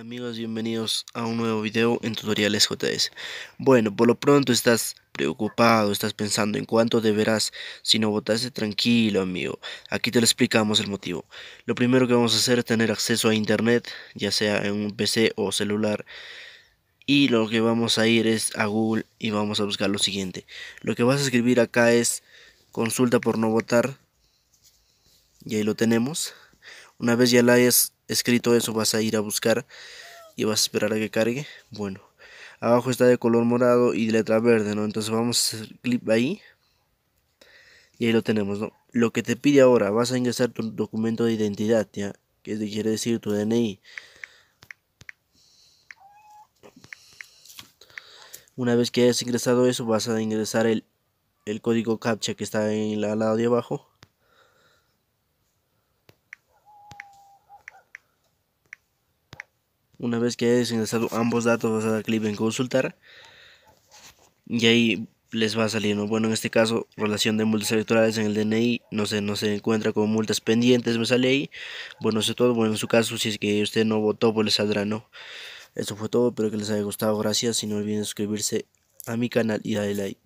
amigos, bienvenidos a un nuevo video en tutoriales JS. Bueno, por lo pronto estás preocupado, estás pensando en cuánto deberás si no votaste, tranquilo amigo. Aquí te lo explicamos el motivo. Lo primero que vamos a hacer es tener acceso a internet, ya sea en un PC o celular. Y lo que vamos a ir es a Google y vamos a buscar lo siguiente. Lo que vas a escribir acá es consulta por no votar. Y ahí lo tenemos. Una vez ya la hayas escrito eso vas a ir a buscar y vas a esperar a que cargue. Bueno, abajo está de color morado y letra verde, ¿no? Entonces vamos a hacer clic ahí. Y ahí lo tenemos, ¿no? Lo que te pide ahora, vas a ingresar tu documento de identidad, ¿ya? Que quiere decir tu DNI. Una vez que hayas ingresado eso, vas a ingresar el, el código CAPTCHA que está en el lado de abajo. Una vez que hayas ingresado ambos datos vas a dar clic en consultar y ahí les va a salir, Bueno, en este caso, relación de multas electorales en el DNI, no se, no se encuentra con multas pendientes, me sale ahí. Bueno, eso es todo. Bueno, en su caso, si es que usted no votó, pues le saldrá, ¿no? Eso fue todo, espero que les haya gustado, gracias y no olviden suscribirse a mi canal y darle like.